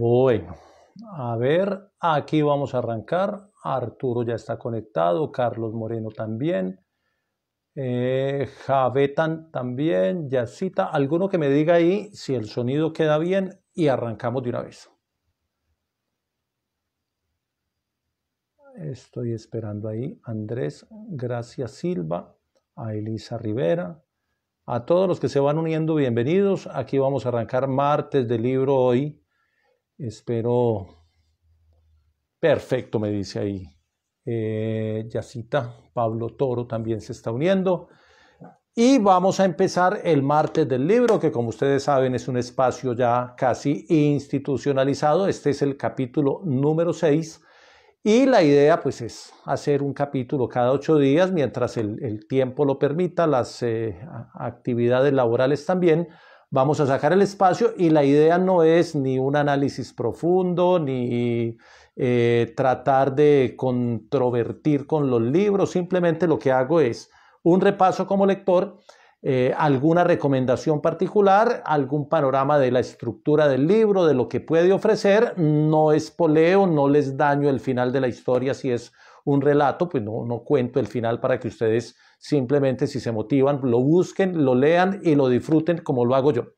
Bueno, a ver, aquí vamos a arrancar. Arturo ya está conectado, Carlos Moreno también, eh, Javetan también, Yacita. Alguno que me diga ahí si el sonido queda bien y arrancamos de una vez. Estoy esperando ahí Andrés Gracias Silva, a Elisa Rivera, a todos los que se van uniendo, bienvenidos. Aquí vamos a arrancar martes del libro hoy Espero. Perfecto, me dice ahí. Eh, Yacita, Pablo Toro también se está uniendo. Y vamos a empezar el martes del libro, que como ustedes saben es un espacio ya casi institucionalizado. Este es el capítulo número 6. Y la idea pues es hacer un capítulo cada ocho días, mientras el, tiempo lo permita, las eh, actividades laborales también. Vamos a sacar el espacio y la idea no es ni un análisis profundo, ni eh, tratar de controvertir con los libros, simplemente lo que hago es un repaso como lector, eh, alguna recomendación particular, algún panorama de la estructura del libro, de lo que puede ofrecer, no es poleo, no les daño el final de la historia si es un relato, pues no, no cuento el final para que ustedes Simplemente si se motivan, lo busquen, lo lean y lo disfruten como lo hago yo.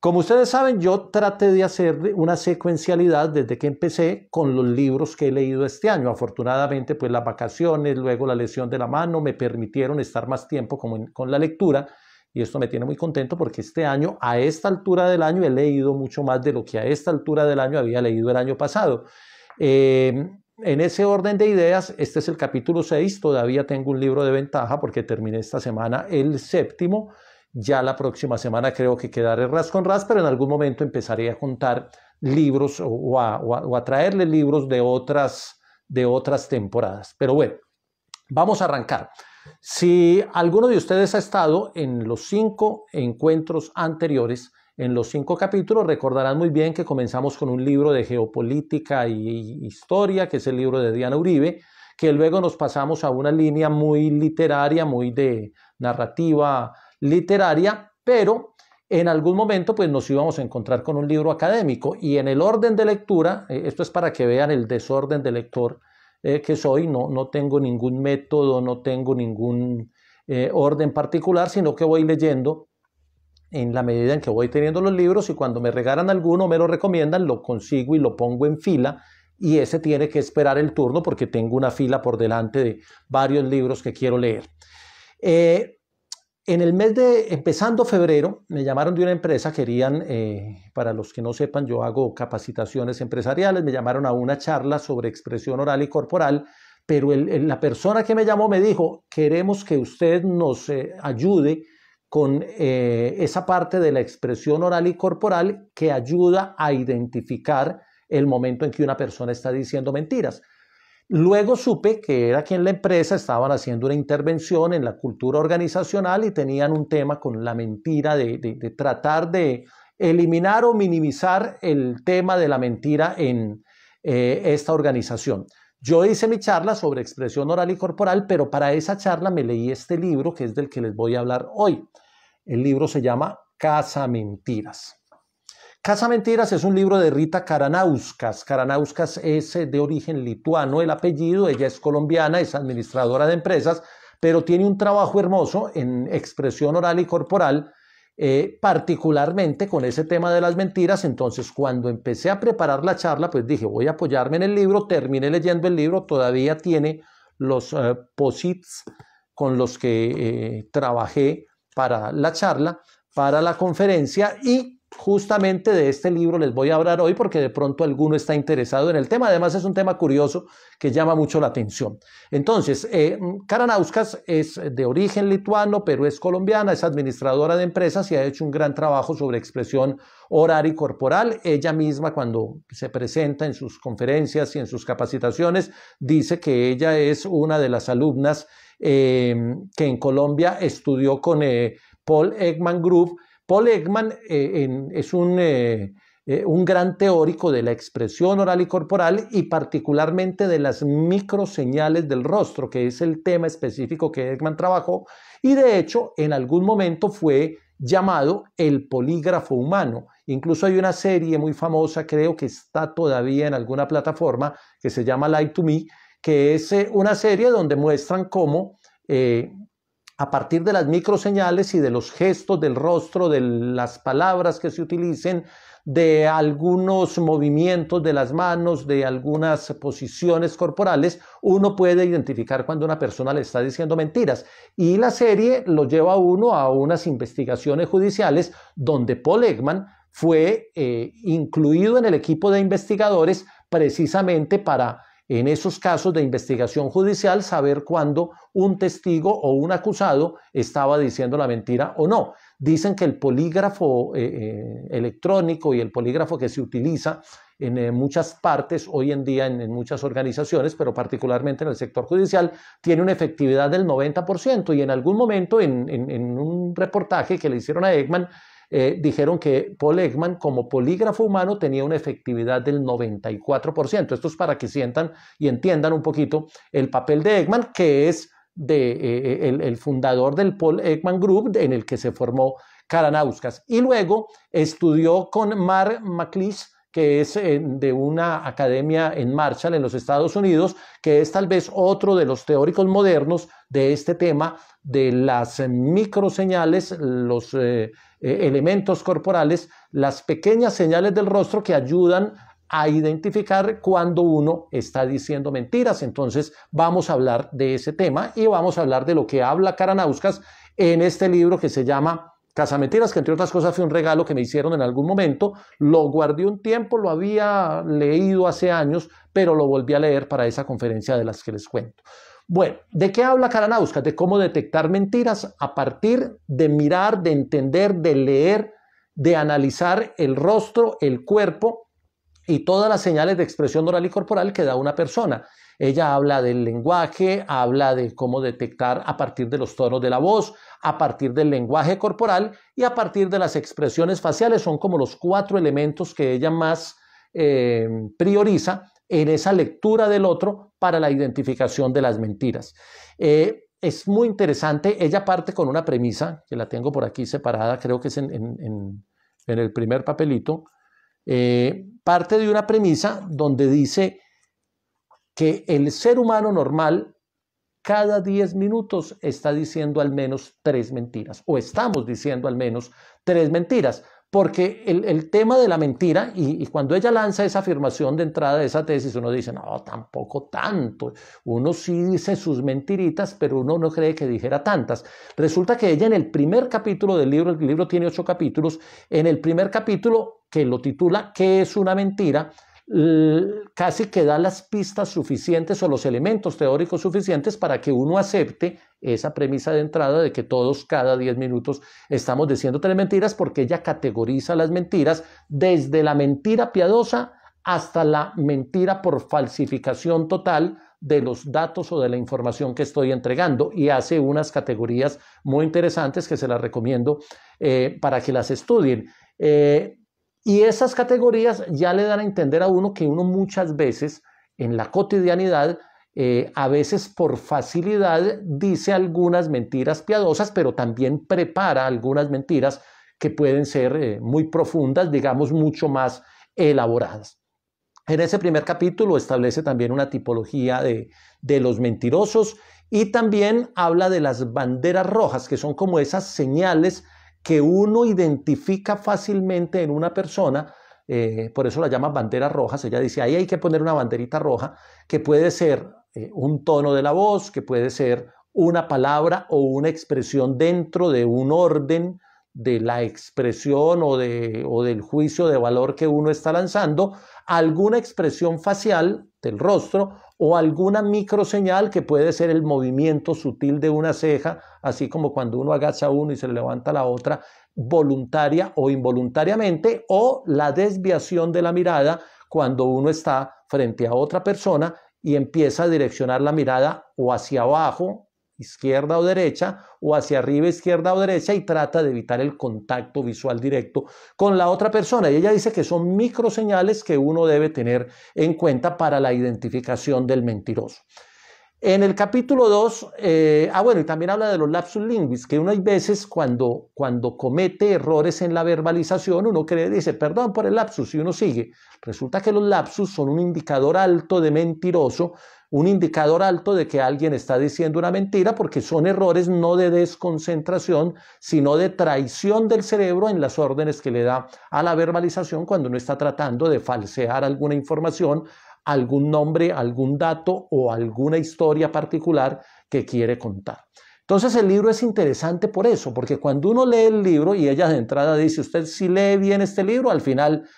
Como ustedes saben, yo traté de hacer una secuencialidad desde que empecé con los libros que he leído este año. Afortunadamente, pues las vacaciones, luego la lesión de la mano, me permitieron estar más tiempo con, la lectura. Y esto me tiene muy contento porque este año, a esta altura del año, he leído mucho más de lo que a esta altura del año había leído el año pasado. Eh, en ese orden de ideas, este es el capítulo 6, todavía tengo un libro de ventaja porque terminé esta semana el séptimo, ya la próxima semana creo que quedaré ras con ras, pero en algún momento empezaré a juntar libros o a, traerle libros de otras, de otras temporadas. Pero bueno, vamos a arrancar. Si alguno de ustedes ha estado en los cinco encuentros anteriores, en los cinco capítulos. Recordarán muy bien que comenzamos con un libro de geopolítica y historia, que es el libro de Diana Uribe, que luego nos pasamos a una línea muy literaria, muy de narrativa literaria, pero en algún momento pues nos íbamos a encontrar con un libro académico y en el orden de lectura, eh, esto es para que vean el desorden de lector eh, que soy, no, no tengo ningún método, no tengo ningún eh, orden particular, sino que voy leyendo en la medida en que voy teniendo los libros y cuando me regalan alguno, me lo recomiendan, lo consigo y lo pongo en fila y ese tiene que esperar el turno porque tengo una fila por delante de varios libros que quiero leer. Eh, en el mes de, empezando febrero, me llamaron de una empresa, querían, eh, para los que no sepan, yo hago capacitaciones empresariales, me llamaron a una charla sobre expresión oral y corporal, pero la persona que me llamó me dijo, queremos que usted nos eh, ayude con eh, esa parte de la expresión oral y corporal que ayuda a identificar el momento en que una persona está diciendo mentiras. Luego supe que era que en la empresa estaban haciendo una intervención en la cultura organizacional y tenían un tema con la mentira, de, tratar de eliminar o minimizar el tema de la mentira en eh, esta organización. Yo hice mi charla sobre expresión oral y corporal, pero para esa charla me leí este libro que es del que les voy a hablar hoy. El libro se llama Casa Mentiras. Casa Mentiras es un libro de Rita Karanauskas. Karanauskas es eh, de origen lituano el apellido, ella es colombiana, es administradora de empresas, pero tiene un trabajo hermoso en expresión oral y corporal eh, particularmente con ese tema de las mentiras, entonces cuando empecé a preparar la charla, pues dije, voy a apoyarme en el libro, terminé leyendo el libro, todavía tiene los eh, posits con los que eh, trabajé para la charla, para la conferencia y justamente de este libro les voy a hablar hoy porque de pronto alguno está interesado en el tema. Además es un tema curioso que llama mucho la atención. Entonces, eh, Karanauskas es de origen lituano, pero es colombiana, es administradora de empresas y ha hecho un gran trabajo sobre expresión oral y corporal. Ella misma cuando se presenta en sus conferencias y en sus capacitaciones dice que ella es una de las alumnas eh, que en Colombia estudió con eh, Paul Ekman Group Paul Ekman eh, es eh, eh, un, gran teórico de la expresión oral y corporal y particularmente de las microseñales del rostro, que es el tema específico que Ekman trabajó y de hecho en algún momento fue llamado el polígrafo humano. Incluso hay una serie muy famosa, creo que está todavía en alguna plataforma, que se llama Light to Me, que es una serie donde muestran cómo a partir de las microseñales y de los gestos del rostro, de las palabras que se utilicen, de algunos movimientos de las manos, de algunas posiciones corporales, uno puede identificar cuando una persona le está diciendo mentiras. Y la serie lo lleva a uno a unas investigaciones judiciales donde Paul Ekman fue eh, incluido en el equipo de investigadores precisamente para en esos casos de investigación judicial saber cuándo un testigo o un acusado estaba diciendo la mentira o no. Dicen que el polígrafo eh, eh, electrónico y el polígrafo que se utiliza en eh, muchas partes hoy en día, en, muchas organizaciones, pero particularmente en el sector judicial, tiene una efectividad del 90%. Y en algún momento, en, en un reportaje que le hicieron a Ekman, eh, dijeron que Paul Ekman como polígrafo humano tenía una efectividad del 94%. Esto es para que sientan y entiendan un poquito el papel de Ekman, que es de, eh, eh, el, fundador del Paul Ekman Group, en el que se formó Karanauskas. Y luego estudió con Mar McLeish que es de una academia en Marshall en los Estados Unidos, que es tal vez otro de los teóricos modernos de este tema de las microseñales, los eh, eh, elementos corporales, las pequeñas señales del rostro que ayudan a identificar cuando uno está diciendo mentiras. Entonces vamos a hablar de ese tema y vamos a hablar de lo que habla Karanauskas en este libro que se llama mentiras que entre otras cosas fue un regalo que me hicieron en algún momento, lo guardé un tiempo, lo había leído hace años, pero lo volví a leer para esa conferencia de las que les cuento. Bueno, ¿de qué habla Karanauska? De cómo detectar mentiras a partir de mirar, de entender, de leer, de analizar el rostro, el cuerpo y todas las señales de expresión oral y corporal que da una persona. Ella habla del lenguaje, habla de cómo detectar a partir de los tonos de la voz, a partir del lenguaje corporal y a partir de las expresiones faciales. Son como los cuatro elementos que ella más eh, prioriza en esa lectura del otro para la identificación de las mentiras. Eh, es muy interesante, ella parte con una premisa, que la tengo por aquí separada, creo que es en, el primer papelito, eh, parte de una premisa donde dice que el ser humano normal cada 10 minutos está diciendo al menos tres mentiras, o estamos diciendo al menos tres mentiras, porque el, el tema de la mentira, y, cuando ella lanza esa afirmación de entrada de esa tesis, uno dice, no, tampoco tanto, uno sí dice sus mentiritas, pero uno no cree que dijera tantas. Resulta que ella en el primer capítulo del libro, el libro tiene ocho capítulos, en el primer capítulo que lo titula ¿Qué es una mentira? Eh, casi que da las pistas suficientes o los elementos teóricos suficientes para que uno acepte esa premisa de entrada de que todos cada 10 minutos estamos diciendo tres mentiras porque ella categoriza las mentiras desde la mentira piadosa hasta la mentira por falsificación total de los datos o de la información que estoy entregando y hace unas categorías muy interesantes que se las recomiendo eh, para que las estudien. Eh, y esas categorías ya le dan a entender a uno que uno muchas veces en la cotidianidad, eh, a veces por facilidad, dice algunas mentiras piadosas, pero también prepara algunas mentiras que pueden ser eh, muy profundas, digamos, mucho más elaboradas. En ese primer capítulo establece también una tipología de, los mentirosos y también habla de las banderas rojas, que son como esas señales que uno identifica fácilmente en una persona, eh, por eso la llama banderas rojas, ella dice, ahí hay que poner una banderita roja, que puede ser eh, un tono de la voz, que puede ser una palabra o una expresión dentro de un orden de la expresión o, de, o del juicio de valor que uno está lanzando, alguna expresión facial del rostro o alguna microseñal que puede ser el movimiento sutil de una ceja, así como cuando uno agacha uno y se levanta la otra, voluntaria o involuntariamente, o la desviación de la mirada cuando uno está frente a otra persona y empieza a direccionar la mirada o hacia abajo izquierda o derecha, o hacia arriba, izquierda o derecha, y trata de evitar el contacto visual directo con la otra persona. Y ella dice que son microseñales que uno debe tener en cuenta para la identificación del mentiroso. En el capítulo 2, eh, ah bueno, y también habla de los lapsus linguis, que uno hay veces cuando, cuando comete errores en la verbalización, uno cree, dice, perdón por el lapsus, y uno sigue. Resulta que los lapsus son un indicador alto de mentiroso un indicador alto de que alguien está diciendo una mentira porque son errores no de desconcentración, sino de traición del cerebro en las órdenes que le da a la verbalización cuando uno está tratando de falsear alguna información, algún nombre, algún dato o alguna historia particular que quiere contar. Entonces el libro es interesante por eso, porque cuando uno lee el libro y ella de entrada dice, usted si lee bien este libro, al final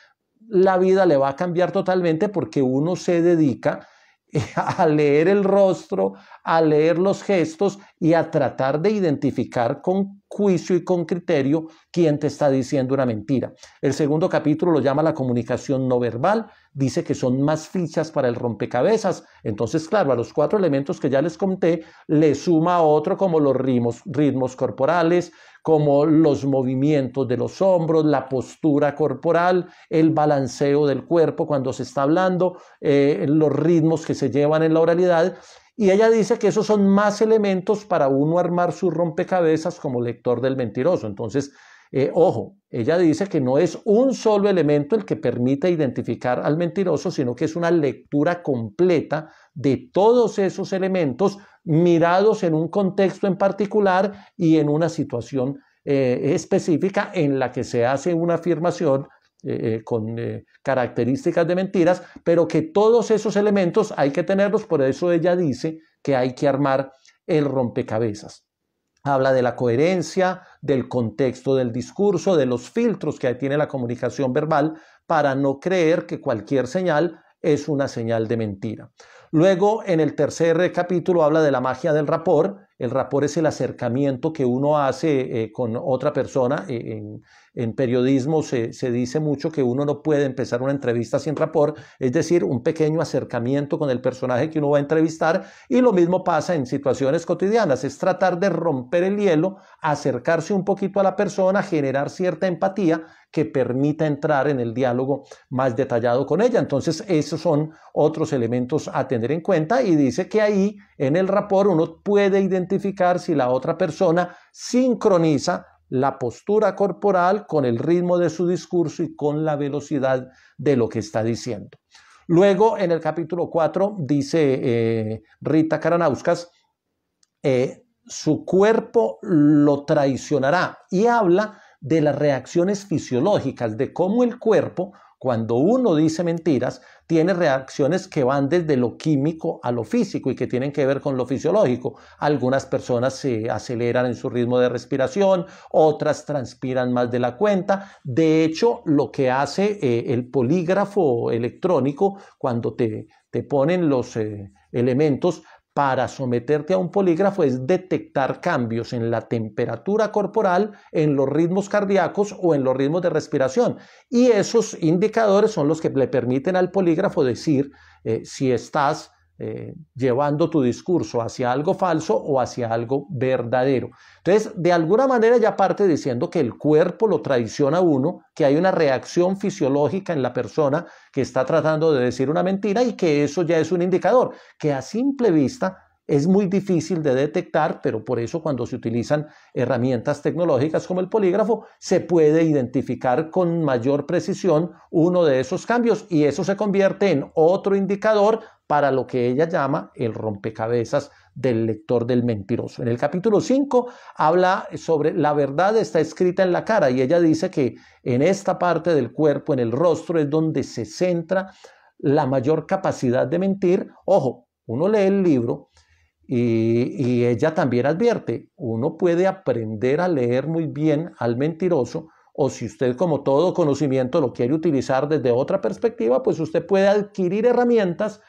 la vida le va a cambiar totalmente porque uno se dedica a leer el rostro, a leer los gestos y a tratar de identificar con juicio y con criterio quién te está diciendo una mentira. El segundo capítulo lo llama la comunicación no verbal dice que son más fichas para el rompecabezas. Entonces, claro, a los cuatro elementos que ya les conté, le suma otro como los ritmos, corporales, como los movimientos de los hombros, la postura corporal, el balanceo del cuerpo cuando se está hablando, eh, los ritmos que se llevan en la oralidad. Y ella dice que esos son más elementos para uno armar su rompecabezas como lector del mentiroso. Entonces, eh, ojo, ella dice que no es un solo elemento el que permite identificar al mentiroso, sino que es una lectura completa de todos esos elementos mirados en un contexto en particular y en una situación eh, específica en la que se hace una afirmación eh, con características de mentiras, pero que todos esos elementos hay que tenerlos, por eso ella dice que hay que armar el rompecabezas habla de la coherencia, del contexto del discurso, de los filtros que tiene la comunicación verbal para no creer que cualquier señal es una señal de mentira. Luego, en el tercer eh, capítulo habla de la magia del rapor. El rapor es el acercamiento que uno hace eh, con otra persona eh, en, en periodismo se, se, dice mucho que uno no puede empezar una entrevista sin rapport, es decir, un pequeño acercamiento con el personaje que uno va a entrevistar y lo mismo pasa en situaciones cotidianas, es tratar de romper el hielo, acercarse un poquito a la persona, generar cierta empatía que permita entrar en el diálogo más detallado con ella. Entonces, esos son otros elementos a tener en cuenta y dice que ahí en el rapport uno puede identificar si la otra persona sincroniza la postura corporal con el ritmo de su discurso y con la velocidad de lo que está diciendo. Luego, en el capítulo 4, dice eh, Rita Karanauskas, eh, su cuerpo lo traicionará y habla de las reacciones fisiológicas, de cómo el cuerpo cuando uno dice mentiras, tiene reacciones que van desde lo químico a lo físico y que tienen que ver con lo fisiológico. Algunas personas se aceleran en su ritmo de respiración, otras transpiran más de la cuenta. De hecho, lo que hace eh, el polígrafo electrónico cuando te, te ponen los eh, elementos para someterte a un polígrafo es detectar cambios en la temperatura corporal, en los ritmos cardíacos o en los ritmos de respiración. Y esos indicadores son los que le permiten al polígrafo decir eh, si estás eh, llevando tu discurso hacia algo falso o hacia algo verdadero. Entonces, de alguna manera ya parte diciendo que el cuerpo lo traiciona a uno, que hay una reacción fisiológica en la persona que está tratando de decir una mentira y que eso ya es un indicador, que a simple vista es muy difícil de detectar, pero por eso cuando se utilizan herramientas tecnológicas como el polígrafo, se puede identificar con mayor precisión uno de esos cambios y eso se convierte en otro indicador para lo que ella llama el rompecabezas del lector del mentiroso. En el capítulo 5 habla sobre la verdad está escrita en la cara y ella dice que en esta parte del cuerpo, en el rostro, es donde se centra la mayor capacidad de mentir. Ojo, uno lee el libro y, y ella también advierte, uno puede aprender a leer muy bien al mentiroso, o si usted como todo conocimiento lo quiere utilizar desde otra perspectiva, pues usted puede adquirir herramientas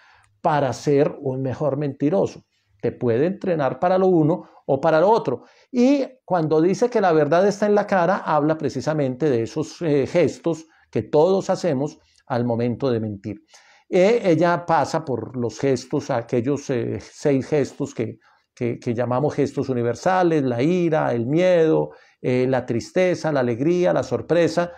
para ser un mejor mentiroso. Te puede entrenar para lo uno o para lo otro. Y cuando dice que la verdad está en la cara, habla precisamente de esos eh, gestos que todos hacemos al momento de mentir. Eh, ella pasa por los gestos, aquellos eh, seis gestos que, que, llamamos gestos universales, la ira, el miedo, eh, la tristeza, la alegría, la sorpresa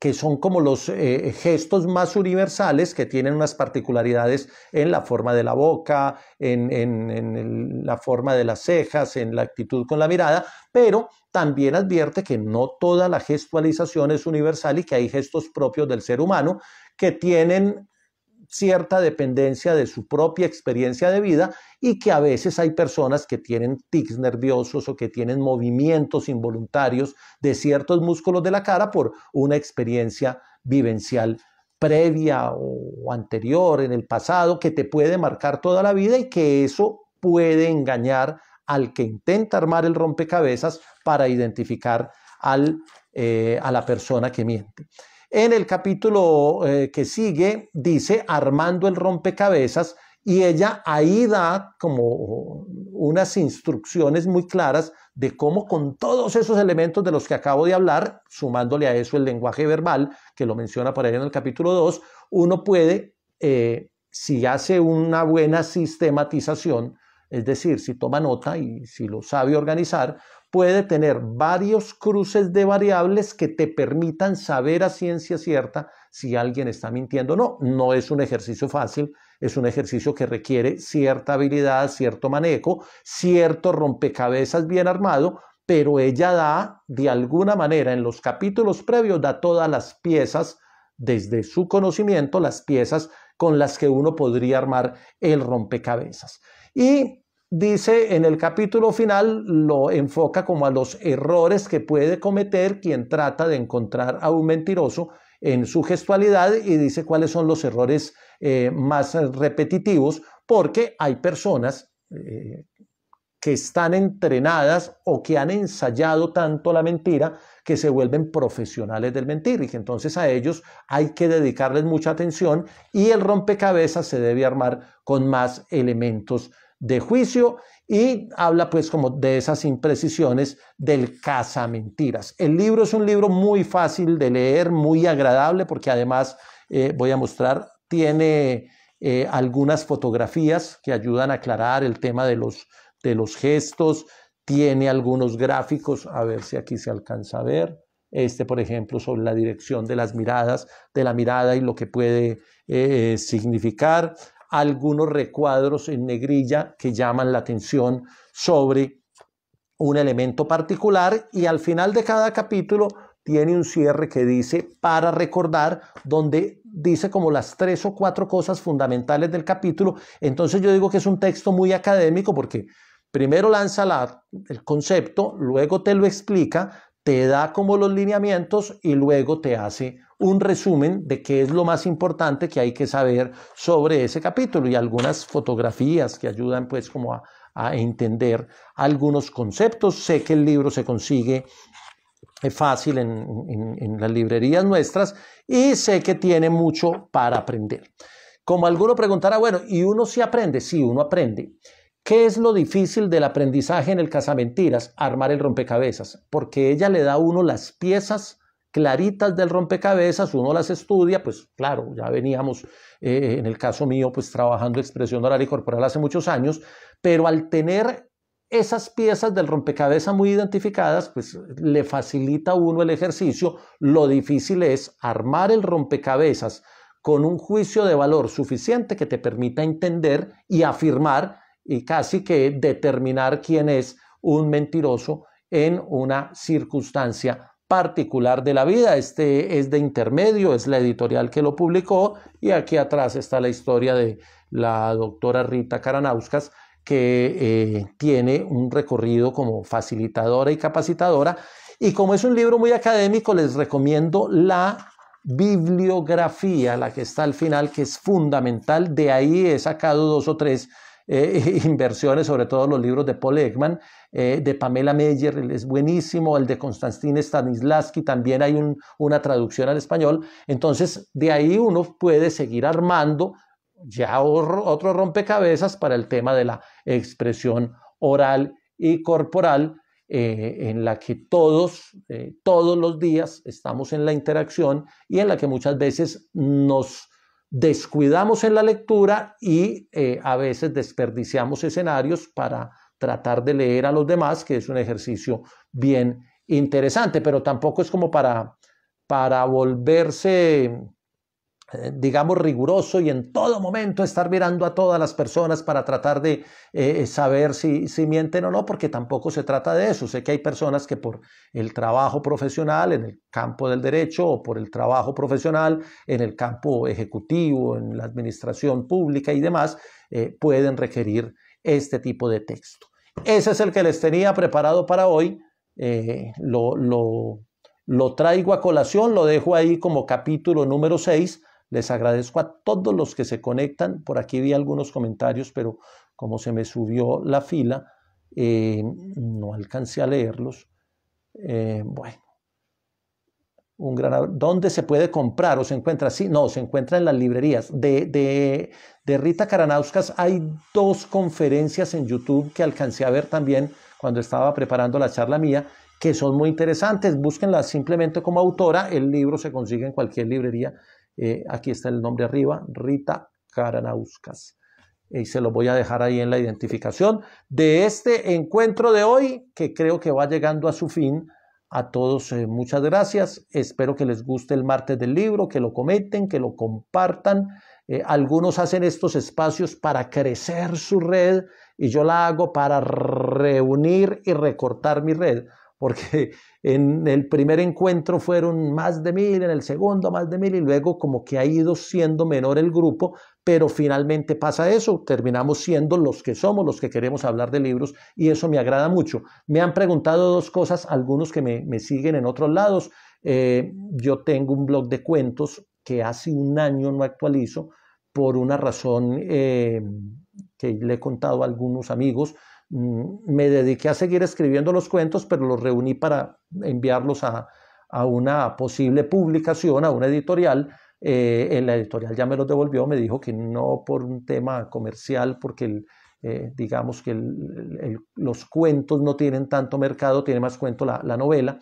que son como los eh, eh, gestos más universales que tienen unas particularidades en la forma de la boca, en, la forma de las cejas, en la actitud con la mirada, pero también advierte que no toda la gestualización es universal y que hay gestos propios del ser humano que tienen cierta dependencia de su propia experiencia de vida y que a veces hay personas que tienen tics nerviosos o que tienen movimientos involuntarios de ciertos músculos de la cara por una experiencia vivencial previa o anterior en el pasado que te puede marcar toda la vida y que eso puede engañar al que intenta armar el rompecabezas para identificar eh, a la persona que miente. En el capítulo eh, que sigue dice, armando el rompecabezas, y ella ahí da como unas instrucciones muy claras de cómo con todos esos elementos de los que acabo de hablar, sumándole a eso el lenguaje verbal, que lo menciona por ahí en el capítulo 2, uno puede, eh, si hace una buena sistematización, es decir, si toma nota y si lo sabe organizar, puede tener varios cruces de variables que te permitan saber a ciencia cierta si alguien está mintiendo o no. No es un ejercicio fácil, es un ejercicio que requiere cierta habilidad, cierto manejo, cierto rompecabezas bien armado, pero ella da, de alguna manera, en los capítulos previos, da todas las piezas, desde su conocimiento, las piezas con las que uno podría armar el rompecabezas. Y dice en el capítulo final, lo enfoca como a los errores que puede cometer quien trata de encontrar a un mentiroso en su gestualidad y dice cuáles son los errores eh, más repetitivos, porque hay personas eh, que están entrenadas o que han ensayado tanto la mentira que se vuelven profesionales del mentir y que entonces a ellos hay que dedicarles mucha atención y el rompecabezas se debe armar con más elementos de juicio y habla pues como de esas imprecisiones del mentiras El libro es un libro muy fácil de leer, muy agradable, porque además eh, voy a mostrar, tiene eh, algunas fotografías que ayudan a aclarar el tema de los, de los gestos, tiene algunos gráficos, a ver si aquí se alcanza a ver este, por ejemplo, sobre la dirección de las miradas, de la mirada y lo que puede eh, significar algunos recuadros en negrilla que llaman la atención sobre un elemento particular y al final de cada capítulo tiene un cierre que dice para recordar, donde dice como las tres o cuatro cosas fundamentales del capítulo. Entonces yo digo que es un texto muy académico porque primero lanza el concepto, luego te lo explica, te da como los lineamientos y luego te hace un resumen de qué es lo más importante que hay que saber sobre ese capítulo y algunas fotografías que ayudan pues como a, entender algunos conceptos. Sé que el libro se consigue eh, fácil en, en, las librerías nuestras y sé que tiene mucho para aprender. Como alguno preguntará, bueno, ¿y uno sí aprende? Sí, uno aprende. ¿Qué es lo difícil del aprendizaje en el mentiras, Armar el rompecabezas, porque ella le da a uno las piezas claritas del rompecabezas, uno las estudia, pues claro, ya veníamos, eh, en el caso mío, pues trabajando expresión oral y corporal hace muchos años, pero al tener esas piezas del rompecabezas muy identificadas, pues le facilita a uno el ejercicio, lo difícil es armar el rompecabezas con un juicio de valor suficiente que te permita entender y afirmar y casi que determinar quién es un mentiroso en una circunstancia particular de la vida. Este es de intermedio, es la editorial que lo publicó y aquí atrás está la historia de la doctora Rita Karanauskas que eh, tiene un recorrido como facilitadora y capacitadora. Y como es un libro muy académico, les recomiendo la bibliografía, la que está al final, que es fundamental. De ahí he sacado dos o tres eh, inversiones, sobre todo los libros de Paul Ekman, eh, de Pamela Meyer, es buenísimo, el de Konstantin Stanislavski, también hay una traducción al español. Entonces, de ahí uno puede seguir armando ya otro rompecabezas para el tema de la expresión oral y corporal, eh, en la que todos, todos los días estamos en la interacción y en la que muchas veces nos descuidamos en la lectura y eh, a veces desperdiciamos escenarios para tratar de leer a los demás, que es un ejercicio bien interesante, pero tampoco es como para, para volverse eh, digamos, riguroso y en todo momento estar mirando a todas las personas para tratar de eh, saber si, si, mienten o no, porque tampoco se trata de eso. Sé que hay personas que por el trabajo profesional en el campo del derecho o por el trabajo profesional en el campo ejecutivo, en la administración pública y demás, eh, pueden requerir este tipo de texto. Ese es el que les tenía preparado para hoy. lo, lo traigo a colación, lo dejo ahí como capítulo número 6 les agradezco a todos los que se conectan. Por aquí vi algunos comentarios, pero como se me subió la fila, eh, no alcancé a leerlos. Eh, bueno, un gran ¿Dónde se puede comprar o se encuentra? Sí, no, se encuentra en las librerías. De, de, Rita Karanauskas. hay dos conferencias en YouTube que alcancé a ver también cuando estaba preparando la charla mía, que son muy interesantes. Búsquenlas simplemente como autora. El libro se consigue en cualquier librería eh, aquí está el nombre arriba, Rita Karanauskas. Y se lo voy a dejar ahí en la identificación de este encuentro de hoy, que creo que va llegando a su fin. A todos eh, muchas gracias. Espero que les guste el martes del libro, que lo cometen, que lo compartan. Eh, algunos hacen estos espacios para crecer su red y yo la hago para reunir y recortar mi red, porque en el primer encuentro fueron más de mil, en el segundo más de mil y luego como que ha ido siendo menor el grupo, pero finalmente pasa eso, terminamos siendo los que somos, los que queremos hablar de libros y eso me agrada mucho. Me han preguntado dos cosas, algunos que me, siguen en otros lados. Eh, yo tengo un blog de cuentos que hace un año no actualizo por una razón eh, que le he contado a algunos amigos Mm, me dediqué a seguir escribiendo los cuentos, pero los reuní para enviarlos a, a una posible publicación, a una editorial. Eh, la editorial ya me los devolvió, me dijo que no por un tema comercial, porque eh, digamos que los cuentos no tienen tanto mercado, tiene más cuento la, la novela.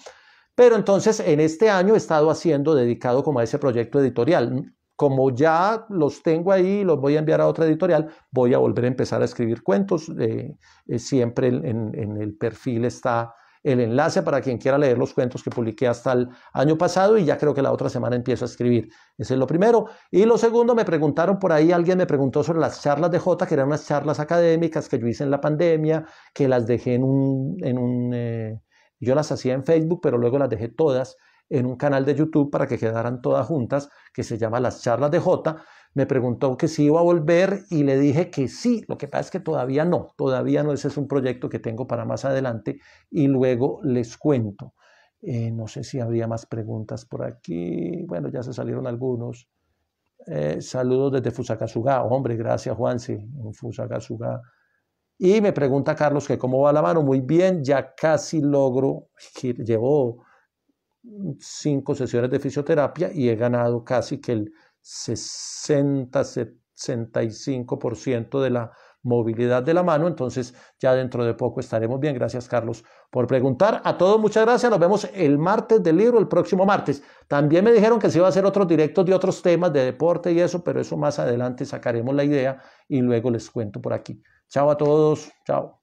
Pero entonces en este año he estado haciendo, dedicado como a ese proyecto editorial como ya los tengo ahí, los voy a enviar a otra editorial, voy a volver a empezar a escribir cuentos. Eh, eh, siempre en, el perfil está el enlace para quien quiera leer los cuentos que publiqué hasta el año pasado y ya creo que la otra semana empiezo a escribir. Ese es lo primero. Y lo segundo, me preguntaron por ahí, alguien me preguntó sobre las charlas de J, que eran unas charlas académicas que yo hice en la pandemia, que las dejé en un... En un eh, yo las hacía en Facebook, pero luego las dejé todas en un canal de YouTube para que quedaran todas juntas, que se llama Las Charlas de J. Me preguntó que si iba a volver y le dije que sí, lo que pasa es que todavía no, todavía no, ese es un proyecto que tengo para más adelante y luego les cuento. Eh, no sé si habría más preguntas por aquí, bueno, ya se salieron algunos. Eh, saludos desde hombre, gracias Juanse, en Y me pregunta Carlos que cómo va la mano. Muy bien, ya casi logro, llevó cinco sesiones de fisioterapia y he ganado casi que el 60, 65% de la movilidad de la mano. Entonces ya dentro de poco estaremos bien. Gracias Carlos por preguntar. A todos muchas gracias. Nos vemos el martes del libro, el próximo martes. También me dijeron que se iba a hacer otros directos de otros temas, de deporte y eso, pero eso más adelante sacaremos la idea y luego les cuento por aquí. Chao a todos. Chao.